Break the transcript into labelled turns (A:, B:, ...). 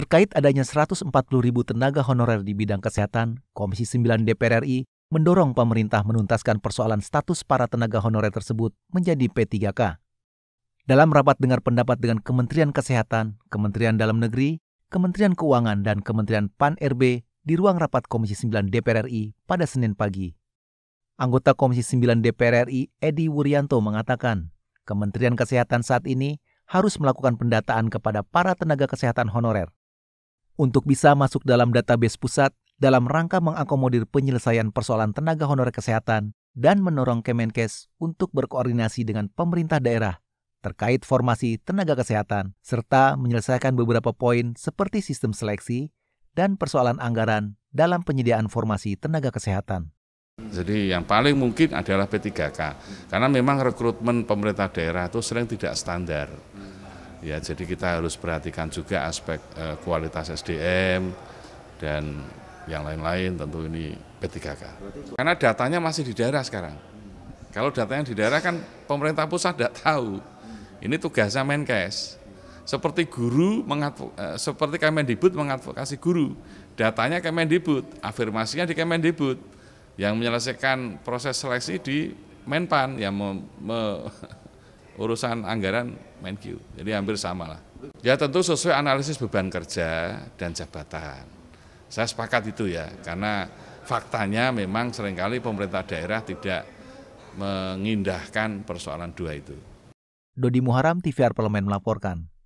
A: Terkait adanya 140 ribu tenaga honorer di bidang kesehatan, Komisi 9 DPR RI mendorong pemerintah menuntaskan persoalan status para tenaga honorer tersebut menjadi P3K. Dalam rapat dengar pendapat dengan Kementerian Kesehatan, Kementerian Dalam Negeri, Kementerian Keuangan, dan Kementerian PAN-RB di ruang rapat Komisi 9 DPR RI pada Senin pagi. Anggota Komisi 9 DPR RI Edi Wuryanto mengatakan, Kementerian Kesehatan saat ini harus melakukan pendataan kepada para tenaga kesehatan honorer untuk bisa masuk dalam database pusat dalam rangka mengakomodir penyelesaian persoalan tenaga honorer kesehatan dan mendorong Kemenkes untuk berkoordinasi dengan pemerintah daerah terkait formasi tenaga kesehatan, serta menyelesaikan beberapa poin seperti sistem seleksi dan persoalan anggaran dalam penyediaan formasi tenaga kesehatan.
B: Jadi yang paling mungkin adalah P3K, karena memang rekrutmen pemerintah daerah itu sering tidak standar. Ya, jadi kita harus perhatikan juga aspek e, kualitas SDM dan yang lain-lain tentu ini P3K. Karena datanya masih di daerah sekarang. Kalau datanya di daerah kan pemerintah pusat tidak tahu. Ini tugasnya Menkes. Seperti guru mengadvo, seperti eh, seperti Kemendikbud mengadvokasi guru, datanya Kemendikbud, afirmasinya di Kemendikbud. Yang menyelesaikan proses seleksi di Menpan yang me, me, urusan anggaran Q Jadi hampir sama lah. Ya tentu sesuai analisis beban kerja dan jabatan. Saya sepakat itu ya, karena faktanya memang seringkali pemerintah daerah tidak mengindahkan persoalan dua itu.
A: Dodi Muharam, TVR Parlemen melaporkan.